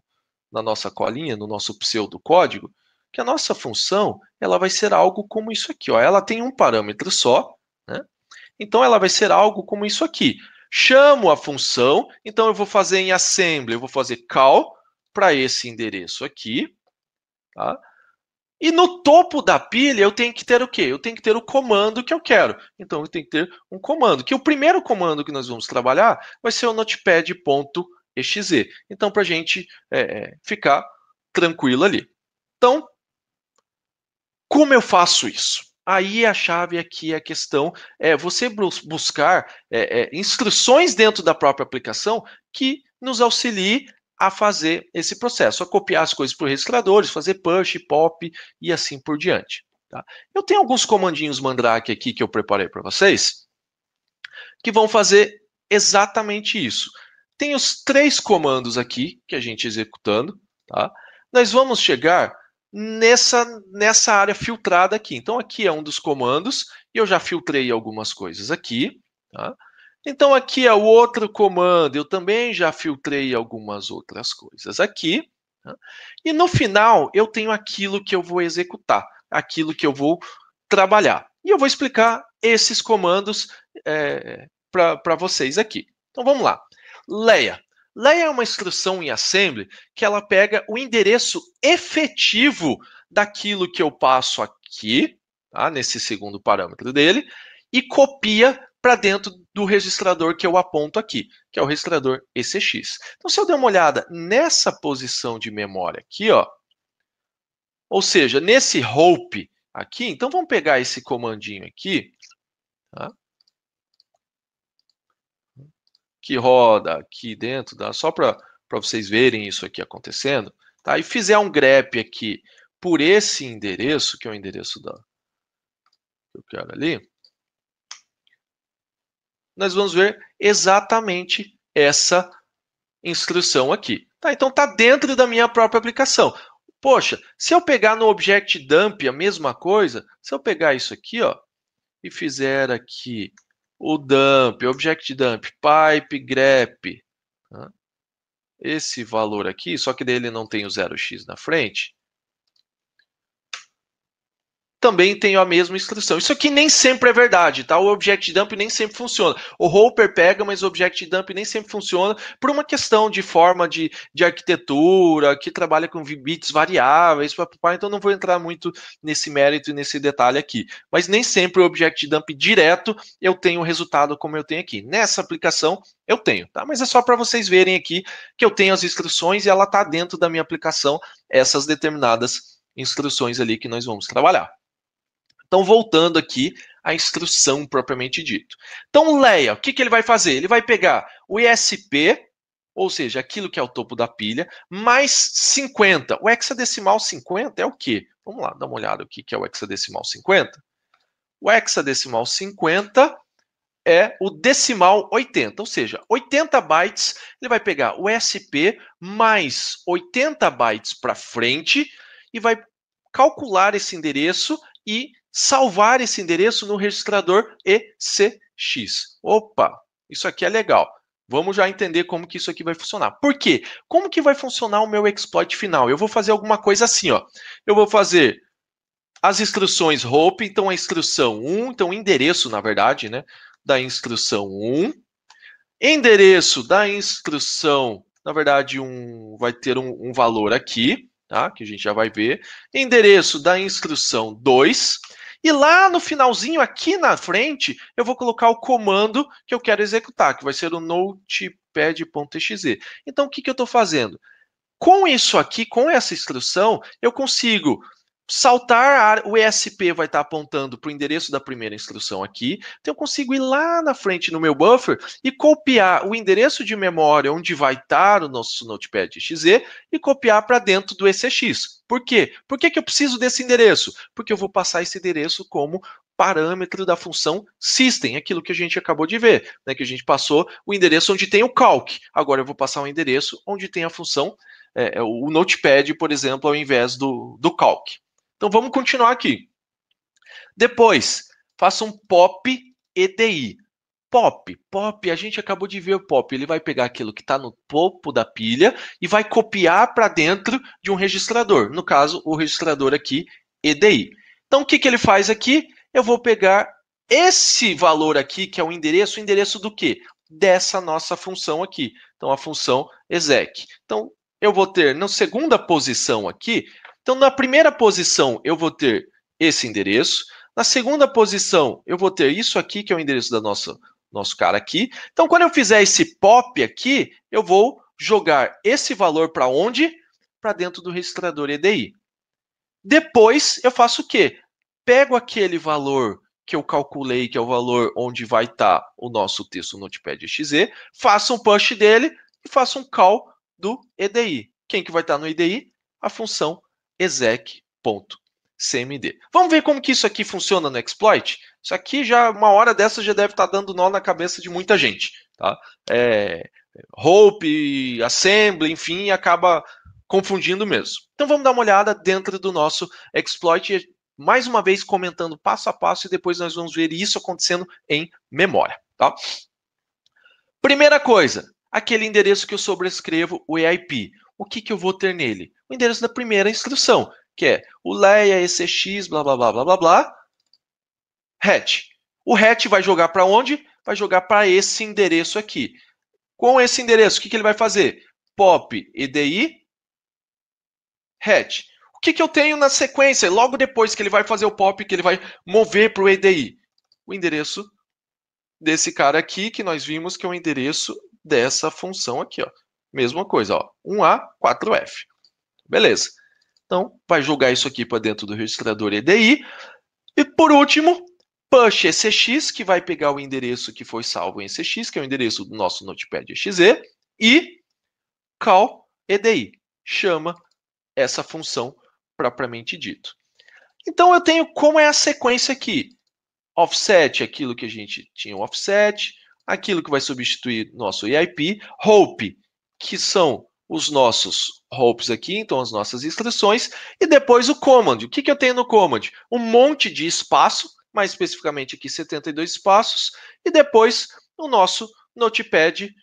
na nossa colinha, no nosso pseudocódigo, que a nossa função ela vai ser algo como isso aqui. Ó. Ela tem um parâmetro só, né? então ela vai ser algo como isso aqui. Chamo a função, então eu vou fazer em assembly, eu vou fazer call para esse endereço aqui. Tá? E no topo da pilha eu tenho que ter o quê? Eu tenho que ter o comando que eu quero. Então eu tenho que ter um comando, que o primeiro comando que nós vamos trabalhar vai ser o notepad.com xz. Então, para a gente é, é, ficar tranquilo ali. Então, como eu faço isso? Aí a chave aqui, a questão é você buscar é, é, instruções dentro da própria aplicação que nos auxilie a fazer esse processo, a copiar as coisas para os registradores, fazer push, pop e assim por diante. Tá? Eu tenho alguns comandinhos Mandrake aqui que eu preparei para vocês que vão fazer exatamente isso. Tem os três comandos aqui que a gente executando, tá? Nós vamos chegar nessa, nessa área filtrada aqui. Então, aqui é um dos comandos, e eu já filtrei algumas coisas aqui, tá? Então, aqui é o outro comando, eu também já filtrei algumas outras coisas aqui. Tá? E no final, eu tenho aquilo que eu vou executar, aquilo que eu vou trabalhar. E eu vou explicar esses comandos é, eh, para vocês aqui. Então, vamos lá. Leia. Leia é uma instrução em assembly que ela pega o endereço efetivo daquilo que eu passo aqui, tá? nesse segundo parâmetro dele, e copia para dentro do registrador que eu aponto aqui, que é o registrador ECX. Então, se eu der uma olhada nessa posição de memória aqui, ó, ou seja, nesse hope aqui, então vamos pegar esse comandinho aqui, tá? que roda aqui dentro, da, só para vocês verem isso aqui acontecendo, tá? e fizer um grep aqui por esse endereço, que é o endereço da, que eu quero ali, nós vamos ver exatamente essa instrução aqui. Tá, então está dentro da minha própria aplicação. Poxa, se eu pegar no Object Dump a mesma coisa, se eu pegar isso aqui ó, e fizer aqui o dump, object dump, pipe, grep. Né? Esse valor aqui, só que dele não tem o 0x na frente, também tenho a mesma instrução. Isso aqui nem sempre é verdade, tá? O Object Dump nem sempre funciona. O Hopper pega, mas o Object Dump nem sempre funciona por uma questão de forma de, de arquitetura, que trabalha com bits variáveis, papapá, então não vou entrar muito nesse mérito e nesse detalhe aqui. Mas nem sempre o Object Dump direto eu tenho o resultado como eu tenho aqui. Nessa aplicação eu tenho, tá? Mas é só para vocês verem aqui que eu tenho as instruções e ela está dentro da minha aplicação, essas determinadas instruções ali que nós vamos trabalhar. Então, voltando aqui à instrução propriamente dito. Então, Leia, o que, que ele vai fazer? Ele vai pegar o ISP, ou seja, aquilo que é o topo da pilha, mais 50. O hexadecimal 50 é o quê? Vamos lá, dá uma olhada o que, que é o hexadecimal 50. O hexadecimal 50 é o decimal 80, ou seja, 80 bytes, ele vai pegar o SP mais 80 bytes para frente e vai calcular esse endereço e salvar esse endereço no registrador ECX. Opa, isso aqui é legal. Vamos já entender como que isso aqui vai funcionar. Por quê? Como que vai funcionar o meu exploit final? Eu vou fazer alguma coisa assim, ó. Eu vou fazer as instruções rope, então a instrução 1, então endereço, na verdade, né, da instrução 1, endereço da instrução, na verdade, um vai ter um, um valor aqui, tá? Que a gente já vai ver. Endereço da instrução 2 e lá no finalzinho, aqui na frente, eu vou colocar o comando que eu quero executar, que vai ser o notepad.exe. Então, o que, que eu estou fazendo? Com isso aqui, com essa instrução, eu consigo saltar o ESP vai estar apontando para o endereço da primeira instrução aqui, então eu consigo ir lá na frente no meu buffer e copiar o endereço de memória onde vai estar o nosso Notepad XZ e copiar para dentro do ECX. Por quê? Por que, que eu preciso desse endereço? Porque eu vou passar esse endereço como parâmetro da função system, aquilo que a gente acabou de ver, né, que a gente passou o endereço onde tem o calc. Agora eu vou passar o endereço onde tem a função, é, é, o notepad, por exemplo, ao invés do, do calc. Então vamos continuar aqui. Depois, faça um POP EDI. POP, POP, a gente acabou de ver o POP. Ele vai pegar aquilo que está no topo da pilha e vai copiar para dentro de um registrador. No caso, o registrador aqui, EDI. Então, o que, que ele faz aqui? Eu vou pegar esse valor aqui, que é o endereço, o endereço do quê? Dessa nossa função aqui. Então, a função exec. Então, eu vou ter na segunda posição aqui então, na primeira posição, eu vou ter esse endereço. Na segunda posição, eu vou ter isso aqui, que é o endereço da nossa nosso cara aqui. Então, quando eu fizer esse pop aqui, eu vou jogar esse valor para onde? Para dentro do registrador EDI. Depois, eu faço o quê? Pego aquele valor que eu calculei, que é o valor onde vai estar tá o nosso texto Notepad XZ, faço um push dele e faço um call do EDI. Quem que vai estar tá no EDI? A função exec.cmd. Vamos ver como que isso aqui funciona no exploit? Isso aqui já, uma hora dessa, já deve estar tá dando nó na cabeça de muita gente. Tá? É, hope, assembly, enfim, acaba confundindo mesmo. Então vamos dar uma olhada dentro do nosso exploit, mais uma vez comentando passo a passo e depois nós vamos ver isso acontecendo em memória. Tá? Primeira coisa, aquele endereço que eu sobrescrevo o EIP o que, que eu vou ter nele? O endereço da primeira instrução, que é o leia ECX, blá, blá, blá, blá, blá, blá, O Hatch vai jogar para onde? Vai jogar para esse endereço aqui. Com esse endereço, o que, que ele vai fazer? Pop EDI Hatch. O que, que eu tenho na sequência? Logo depois que ele vai fazer o pop, que ele vai mover para o EDI? O endereço desse cara aqui, que nós vimos que é o endereço dessa função aqui, ó. Mesma coisa, ó, 1A, 4F. Beleza. Então, vai jogar isso aqui para dentro do registrador EDI. E por último, push ECX, que vai pegar o endereço que foi salvo em ECX, que é o endereço do nosso Notepad exe, e call EDI, chama essa função propriamente dito. Então, eu tenho como é a sequência aqui. Offset, aquilo que a gente tinha um offset, aquilo que vai substituir nosso EIP, hope, que são os nossos hopes aqui, então as nossas instruções, e depois o command. O que, que eu tenho no command? Um monte de espaço, mais especificamente aqui 72 espaços, e depois o nosso notepad.exe.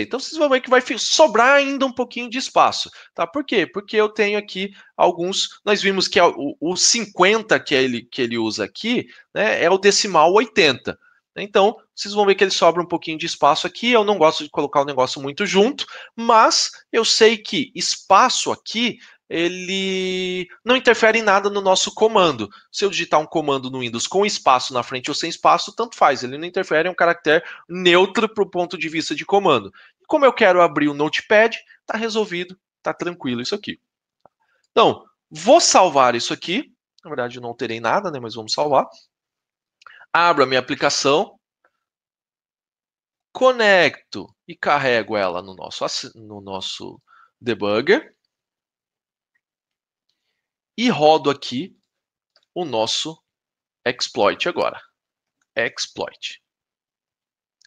Então vocês vão ver que vai sobrar ainda um pouquinho de espaço, tá? Por quê? Porque eu tenho aqui alguns, nós vimos que é o, o 50 que ele, que ele usa aqui, né, é o decimal 80. Então, vocês vão ver que ele sobra um pouquinho de espaço aqui. Eu não gosto de colocar o negócio muito junto, mas eu sei que espaço aqui ele não interfere em nada no nosso comando. Se eu digitar um comando no Windows com espaço na frente ou sem espaço, tanto faz, ele não interfere, é um caractere neutro para o ponto de vista de comando. E como eu quero abrir o Notepad, está resolvido, está tranquilo isso aqui. Então, vou salvar isso aqui. Na verdade, eu não terei nada, né, mas vamos salvar abro a minha aplicação, conecto e carrego ela no nosso, no nosso debugger e rodo aqui o nosso exploit agora. Exploit.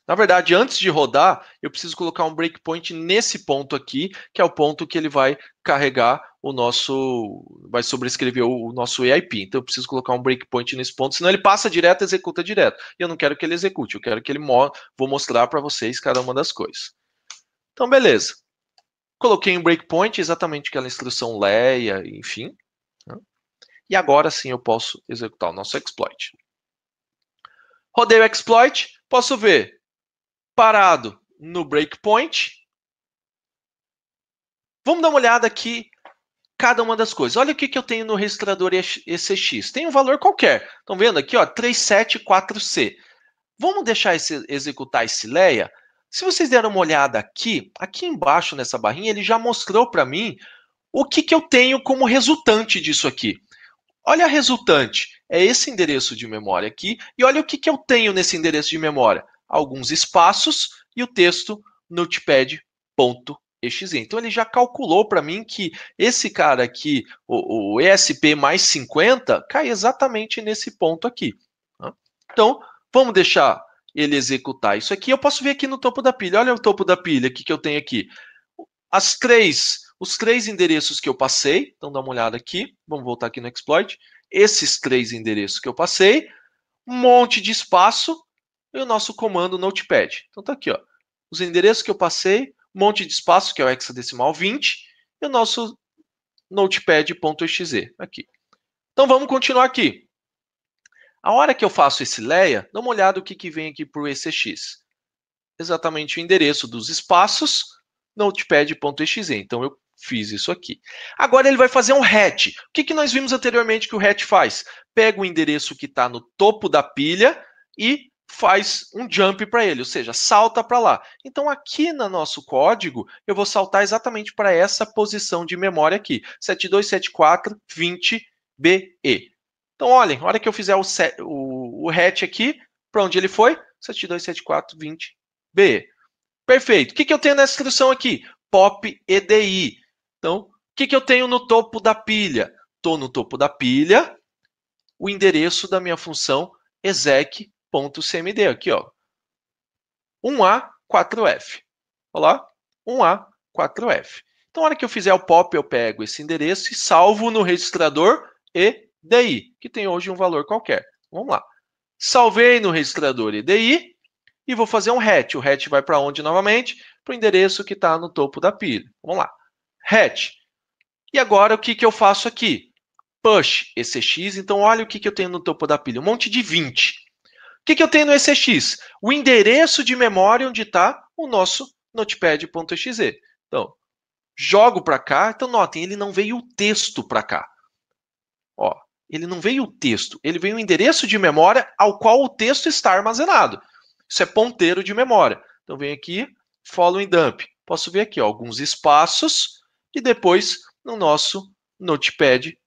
Na verdade, antes de rodar, eu preciso colocar um breakpoint nesse ponto aqui, que é o ponto que ele vai carregar o nosso vai sobrescrever o, nosso EIP. Então eu preciso colocar um breakpoint nesse ponto, senão ele passa direto, executa direto. E eu não quero que ele execute, eu quero que ele mo vou mostrar para vocês cada uma das coisas. Então beleza. Coloquei um breakpoint, exatamente aquela instrução leia, enfim. Né? E agora sim eu posso executar o nosso exploit. Rodei o exploit, posso ver parado no breakpoint. Vamos dar uma olhada aqui cada uma das coisas. Olha o que, que eu tenho no registrador ECX. Tem um valor qualquer. Estão vendo aqui, ó, 374C. Vamos deixar esse, executar esse leia. Se vocês deram uma olhada aqui, aqui embaixo nessa barrinha, ele já mostrou para mim o que, que eu tenho como resultante disso aqui. Olha a resultante, é esse endereço de memória aqui, e olha o que, que eu tenho nesse endereço de memória. Alguns espaços e o texto notepad.com EXI. Então ele já calculou para mim que esse cara aqui, o, o, ESP mais 50, cai exatamente nesse ponto aqui. Tá? Então, vamos deixar ele executar isso aqui. Eu posso ver aqui no topo da pilha. Olha o topo da pilha aqui que eu tenho aqui. As três, os três endereços que eu passei. Então, dá uma olhada aqui. Vamos voltar aqui no exploit. Esses três endereços que eu passei. Um monte de espaço. E o nosso comando Notepad. Então, tá aqui, ó. Os endereços que eu passei, monte de espaço, que é o hexadecimal 20, e o nosso notepad.exe aqui. Então vamos continuar aqui. A hora que eu faço esse leia, dá uma olhada o que, que vem aqui para o ECX. Exatamente o endereço dos espaços, notepad.exe. Então eu fiz isso aqui. Agora ele vai fazer um hatch. O que, que nós vimos anteriormente que o hatch faz? Pega o endereço que está no topo da pilha e faz um jump para ele, ou seja, salta para lá. Então aqui no nosso código, eu vou saltar exatamente para essa posição de memória aqui, 727420BE. Então olhem, na hora que eu fizer o, set, o, o hatch aqui, para onde ele foi? 727420BE. Perfeito. O que, que eu tenho nessa instrução aqui? Pop EDI. Então, o que, que eu tenho no topo da pilha? Estou no topo da pilha, o endereço da minha função exec 1A.cmd aqui, ó. 1A4F. olá lá, 1A4F. Então, na hora que eu fizer o pop, eu pego esse endereço e salvo no registrador EDI, que tem hoje um valor qualquer. Vamos lá. Salvei no registrador EDI e vou fazer um hatch. O hatch vai para onde novamente? Para o endereço que está no topo da pilha. Vamos lá. Hatch. E agora, o que, que eu faço aqui? Push ECX. Então, olha o que, que eu tenho no topo da pilha. Um monte de 20. O que, que eu tenho no ECX? O endereço de memória onde está o nosso notepad.exe. Então, jogo para cá. Então, notem, ele não veio o texto para cá. Ó, ele não veio o texto, ele veio o endereço de memória ao qual o texto está armazenado. Isso é ponteiro de memória. Então, venho aqui, follow and dump. Posso ver aqui ó, alguns espaços e depois no nosso notepad.exe.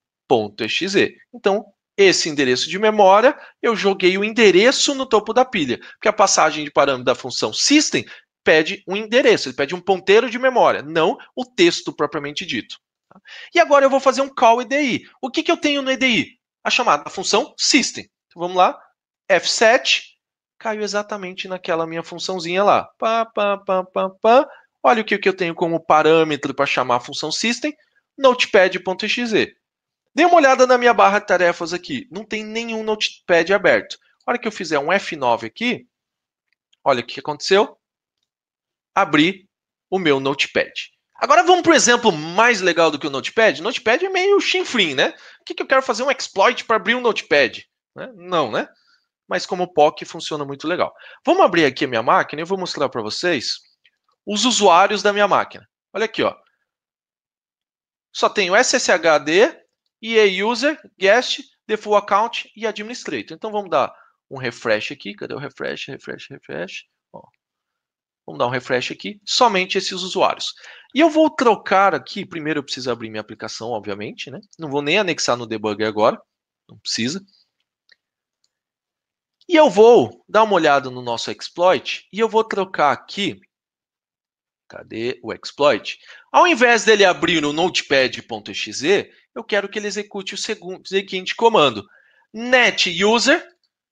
Então, esse endereço de memória, eu joguei o endereço no topo da pilha, porque a passagem de parâmetro da função system pede um endereço, ele pede um ponteiro de memória, não o texto propriamente dito. Tá? E agora eu vou fazer um call EDI. O que, que eu tenho no EDI? A chamada da função system. Então vamos lá, F7, caiu exatamente naquela minha funçãozinha lá. Pá, pá, pá, pá, pá. Olha o que, que eu tenho como parâmetro para chamar a função system, notepad.exe. Dê uma olhada na minha barra de tarefas aqui. Não tem nenhum notepad aberto. A hora que eu fizer um F9 aqui, olha o que aconteceu. Abri o meu notepad. Agora vamos para o exemplo mais legal do que o notepad. Notepad é meio chinflim, né? O que, que eu quero fazer um exploit para abrir um notepad? Né? Não, né? Mas como POC funciona muito legal. Vamos abrir aqui a minha máquina e eu vou mostrar para vocês os usuários da minha máquina. Olha aqui, ó. Só tenho SSHD, e user, guest, default account e administrator. Então vamos dar um refresh aqui. Cadê o refresh? Refresh, refresh. Ó. Vamos dar um refresh aqui. Somente esses usuários. E eu vou trocar aqui. Primeiro eu preciso abrir minha aplicação, obviamente. Né? Não vou nem anexar no debugger agora. Não precisa. E eu vou dar uma olhada no nosso exploit e eu vou trocar aqui Cadê o exploit? Ao invés dele abrir no notepad.exe, eu quero que ele execute o seguinte comando: user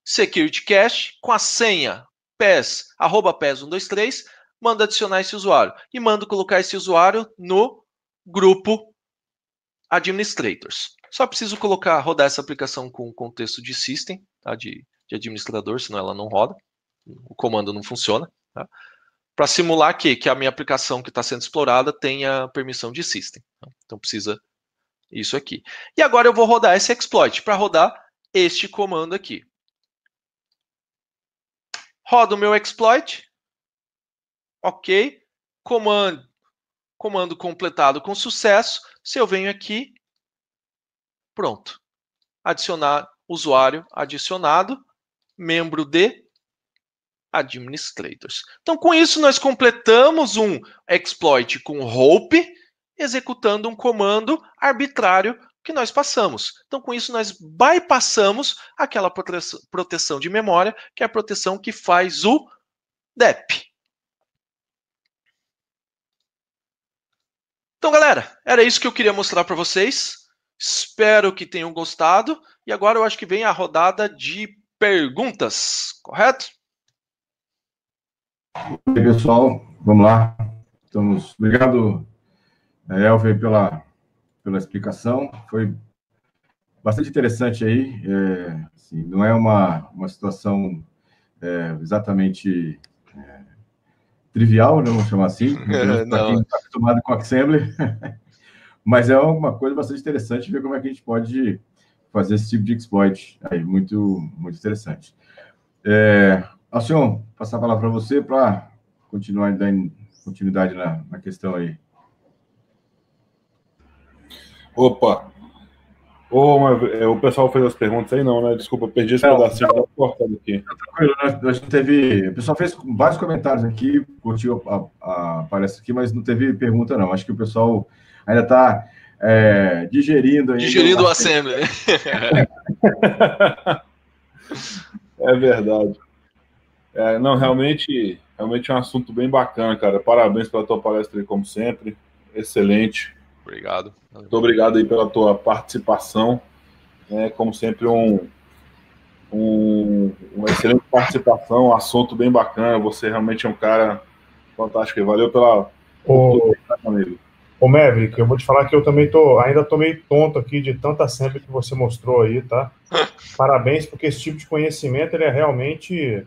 security cache com a senha pes, arroba pes123, manda adicionar esse usuário e manda colocar esse usuário no grupo administrators. Só preciso colocar, rodar essa aplicação com o contexto de system, tá? de, de administrador, senão ela não roda, o comando não funciona. Tá? para simular que, que a minha aplicação que está sendo explorada tenha permissão de system. Então precisa isso aqui. E agora eu vou rodar esse exploit para rodar este comando aqui. roda o meu exploit. Ok. Comando, comando completado com sucesso. Se eu venho aqui, pronto. Adicionar usuário adicionado, membro de administrators. Então, com isso, nós completamos um exploit com hope, executando um comando arbitrário que nós passamos. Então, com isso, nós bypassamos aquela proteção de memória, que é a proteção que faz o DEP. Então, galera, era isso que eu queria mostrar para vocês. Espero que tenham gostado. E agora eu acho que vem a rodada de perguntas, correto? E aí, pessoal, vamos lá. Estamos... Obrigado, eh, Elvio, pela, pela explicação. Foi bastante interessante aí. É, assim, não é uma, uma situação é, exatamente é, trivial, né, vamos chamar assim, para é, quem está acostumado com Assembly, mas é uma coisa bastante interessante ver como é que a gente pode fazer esse tipo de exploit aí, muito, muito interessante. Alcion, passar a palavra para você para continuar dando continuidade na, na questão aí. Opa! Ô, é, o pessoal fez as perguntas aí, não, né? Desculpa, perdi esse não, pedacinho tá não, aqui. Tá tranquilo, né? teve. O pessoal fez vários comentários aqui, curtiu a, a, a palestra aqui, mas não teve pergunta, não. Acho que o pessoal ainda está é, digerindo aí. Digerindo o Assembly. é verdade. É, não, realmente, realmente é um assunto bem bacana, cara. Parabéns pela tua palestra aí, como sempre. Excelente. Obrigado. Muito obrigado aí pela tua participação. É, como sempre, um, um, uma excelente participação, um assunto bem bacana. Você realmente é um cara fantástico. valeu pela. Ô, Ô, Maverick, eu vou te falar que eu também tô, ainda tô meio tonto aqui de tanta sempre que você mostrou aí, tá? Parabéns, porque esse tipo de conhecimento ele é realmente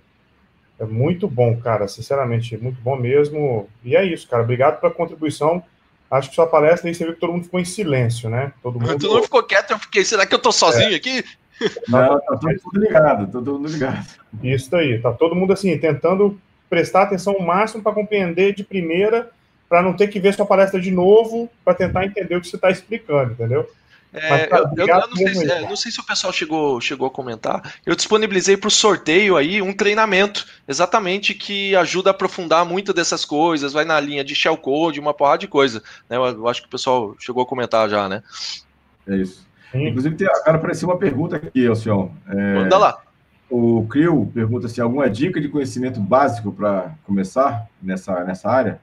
é muito bom, cara, sinceramente, muito bom mesmo. E é isso, cara. Obrigado pela contribuição. Acho que sua palestra aí você viu que todo mundo ficou em silêncio, né? Todo mundo, todo mundo ficou quieto, eu fiquei, será que eu tô sozinho é. aqui? Não, tá todo mundo ligado, tá todo mundo ligado. Isso aí, tá todo mundo assim, tentando prestar atenção o máximo para compreender de primeira, para não ter que ver sua palestra de novo, para tentar entender o que você está explicando, entendeu? É, eu, eu, eu não, sei se, é, não, sei se, o pessoal chegou, chegou a comentar. Eu disponibilizei para o sorteio aí um treinamento, exatamente, que ajuda a aprofundar muito dessas coisas, vai na linha de shellcode, uma porrada de coisa. Né? Eu, eu acho que o pessoal chegou a comentar já, né? É isso. Sim. Inclusive, tem, cara, apareceu uma pergunta aqui, Alcion. É, Manda lá. O Crio pergunta se assim, alguma dica de conhecimento básico para começar nessa, nessa área?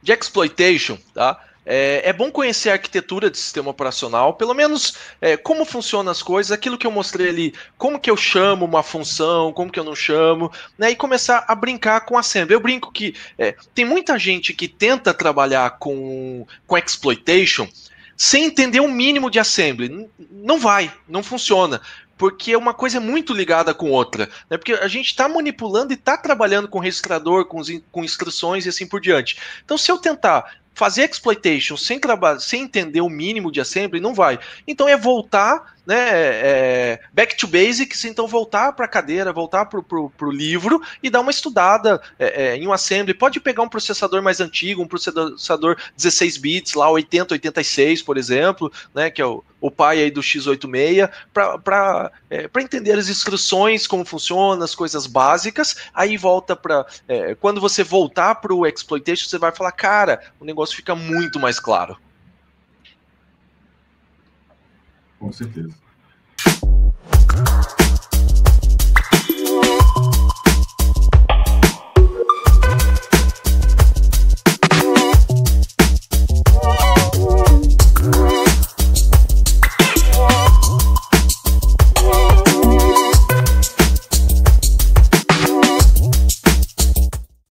De exploitation, tá? É, é bom conhecer a arquitetura de sistema operacional, pelo menos é, como funcionam as coisas, aquilo que eu mostrei ali, como que eu chamo uma função, como que eu não chamo, né? E começar a brincar com a assembly. Eu brinco que é, tem muita gente que tenta trabalhar com, com exploitation sem entender o um mínimo de assembly. Não vai, não funciona porque uma coisa é muito ligada com outra. Né? Porque a gente está manipulando e está trabalhando com registrador, com, com, instruções e assim por diante. Então, se eu tentar fazer exploitation sem, sem entender o mínimo de assembly não vai. Então é voltar né, é, back to basics, então voltar para a cadeira, voltar para o livro e dar uma estudada é, é, em um assembly. Pode pegar um processador mais antigo, um processador 16 bits, lá 80, 86, por exemplo, né, que é o, o pai aí do x86, para é, entender as instruções, como funciona, as coisas básicas. Aí volta para. É, quando você voltar para o exploitation, você vai falar, cara, o negócio fica muito mais claro. Com certeza.